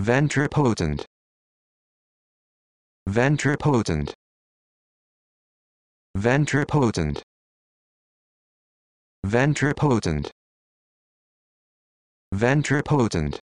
Ventripotent. Ventripotent. Ventripotent. Ventripotent. Ventripotent.